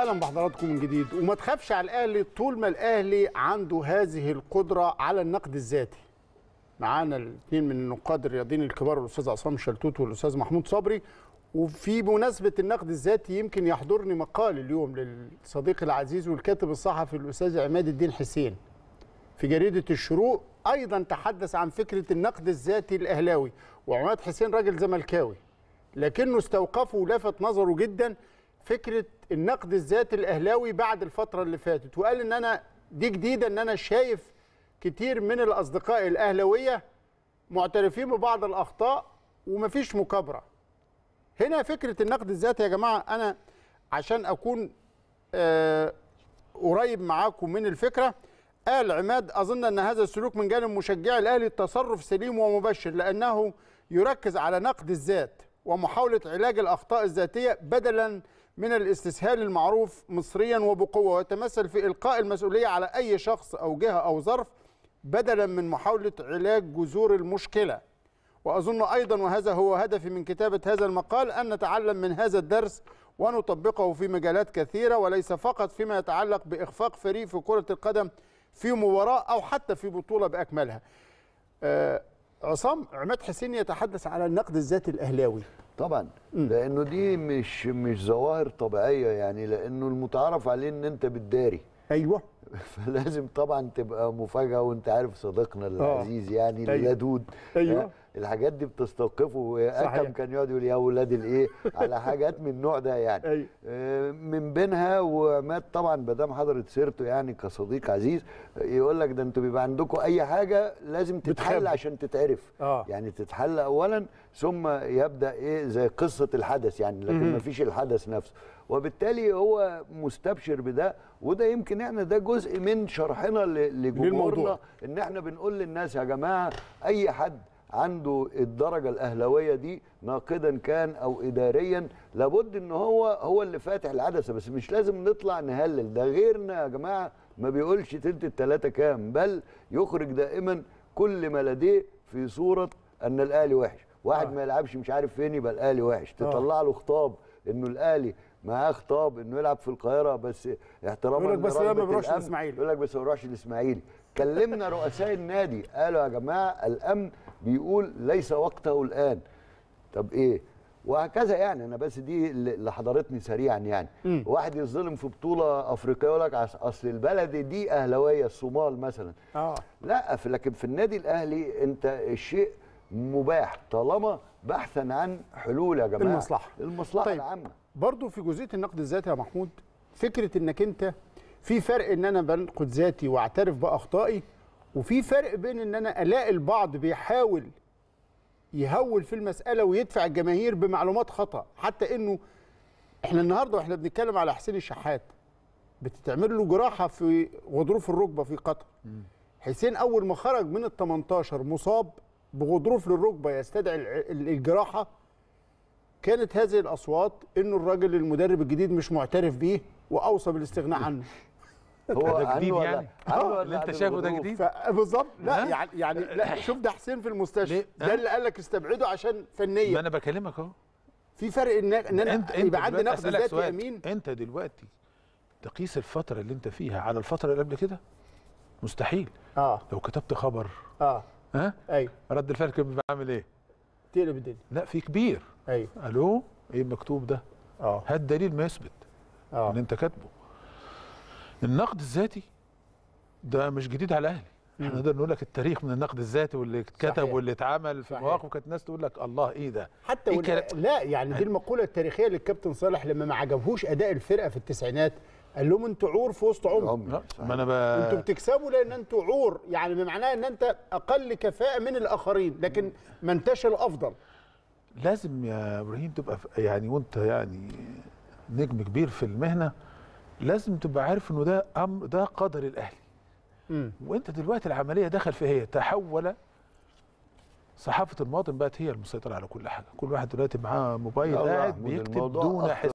اهلا بحضراتكم من جديد وما تخافش على الاهلي طول ما الاهلي عنده هذه القدره على النقد الذاتي معانا الاثنين من النقاد الرياضيين الكبار الاستاذ عصام شلتوت والاستاذ محمود صبري وفي مناسبه النقد الذاتي يمكن يحضرني مقال اليوم للصديق العزيز والكاتب الصحفي الاستاذ عماد الدين حسين في جريده الشروق ايضا تحدث عن فكره النقد الذاتي الاهلاوي وعماد حسين راجل زملكاوي لكنه استوقفه ولفت نظره جدا فكره النقد الذاتي الاهلاوي بعد الفتره اللي فاتت وقال ان انا دي جديده ان انا شايف كتير من الاصدقاء الاهلاويه معترفين ببعض الاخطاء ومفيش مكابره هنا فكره النقد الذاتي يا جماعه انا عشان اكون آه، قريب معاكم من الفكره قال عماد اظن ان هذا السلوك من جانب مشجعي الاهلي تصرف سليم ومبشر لانه يركز على نقد الذات ومحاوله علاج الاخطاء الذاتيه بدلا من الاستسهال المعروف مصريا وبقوة ويتمثل في إلقاء المسؤولية على أي شخص أو جهة أو ظرف بدلا من محاولة علاج جذور المشكلة وأظن أيضا وهذا هو هدفي من كتابة هذا المقال أن نتعلم من هذا الدرس ونطبقه في مجالات كثيرة وليس فقط فيما يتعلق بإخفاق فريق في كرة القدم في مباراة أو حتى في بطولة بأكملها أه، عصام عماد حسين يتحدث على النقد الذاتي الأهلاوي طبعا لانه دي مش مش ظواهر طبيعيه يعني لانه المتعارف عليه ان انت بتداري ايوه فلازم طبعا تبقى مفاجاه وانت عارف صديقنا آه. العزيز يعني اللدود أيوة. الحاجات دي بتستوقفه اكم كان يقعد يقول يا ولاد الايه على حاجات من النوع ده يعني أي. أيوه. آه، من بينها ومات طبعا بدام حضرت سيرته يعني كصديق عزيز يقول لك ده انتوا بيبقى عندكم اي حاجه لازم تتحل بتحب. عشان تتعرف آه. يعني تتحل اولا ثم يبدا ايه زي قصه الحدث يعني لكن ما فيش الحدث نفسه وبالتالي هو مستبشر بده وده يمكن احنا يعني ده جزء من شرحنا لجمهورنا ان احنا بنقول للناس يا جماعه اي حد عنده الدرجه الاهلاويه دي ناقدا كان او اداريا لابد ان هو هو اللي فاتح العدسه بس مش لازم نطلع نهلل ده غيرنا يا جماعه ما بيقولش تلت التلاته كام بل يخرج دائما كل ما لديه في صوره ان الاهلي وحش واحد آه. ما يلعبش مش عارف فين يبقى الاهلي وحش آه. تطلع له خطاب انه الاهلي معاه خطاب انه يلعب في القاهره بس احتراما يقول لك بس ما بيروحش الاسماعيلي يقول لك بس ما بيروحش الاسماعيلي كلمنا رؤساء النادي قالوا يا جماعه الامن بيقول ليس وقته الان طب ايه وهكذا يعني انا بس دي اللي حضرتني سريعا يعني م. واحد يظلم في بطوله افريقيه يقول لك اصل البلد دي اهلاويه الصومال مثلا اه لا في لكن في النادي الاهلي انت الشيء مباح طالما بحثا عن حلول يا جماعه المصلحه المصلحه طيب. العامه برضه في جزئيه النقد الذاتي يا محمود فكره انك انت في فرق ان انا بنقد ذاتي واعترف باخطائي وفي فرق بين ان انا الاقي البعض بيحاول يهول في المساله ويدفع الجماهير بمعلومات خطا حتى انه احنا النهارده واحنا بنتكلم على حسين الشحات بتتعمل له جراحه في غضروف الركبه في قطر حسين اول ما خرج من ال 18 مصاب بغضروف للركبه يستدعي الجراحه كانت هذه الاصوات انه الراجل المدرب الجديد مش معترف بيه واوصى بالاستغناء عنه هو ده جديد يعني اه، اللي انت شايفه ده جديد بالظبط لا اه. يعني يعني لا شوف ده حسين في المستشفى ده اه. اللي قال لك استبعده عشان فنيا ما انا بكلمك اهو في فرق ان انا انت يبقى عندي نقد ذاتي امين انت دلوقتي تقيس الفتره اللي انت فيها على الفتره اللي قبل كده مستحيل اه لو كتبت خبر اه ها ايوه رد الفعل كان بيبقى عامل ايه؟ تقلب الدنيا لا في كبير ايوه الو ايه المكتوب ده؟ اه هات دليل ما يثبت اه اللي انت كاتبه النقد الذاتي ده مش جديد على الاهلي احنا نقدر نقول لك التاريخ من النقد الذاتي واللي اتكتب واللي اتعمل في مواقف كانت الناس تقول لك الله ايه ده حتى إيه كان... لا يعني دي المقوله التاريخيه للكابتن صالح لما ما عجبهوش اداء الفرقه في التسعينات قال لهم انتوا عور في وسط عمر ما انا ب... انتوا بتكسبوا لان انتوا عور يعني بمعنى ان انت اقل كفاءه من الاخرين لكن ما انتش الافضل لازم يا ابراهيم تبقى يعني وانت يعني نجم كبير في المهنه لازم تبقى عارف انه ده امر ده قدر الاهلي وانت دلوقتي العمليه دخل في هي تحول صحافه المواطن بقت هي المسيطره على كل حاجه كل واحد دلوقتي معاه موبايل قاعد بيكتب دون حساب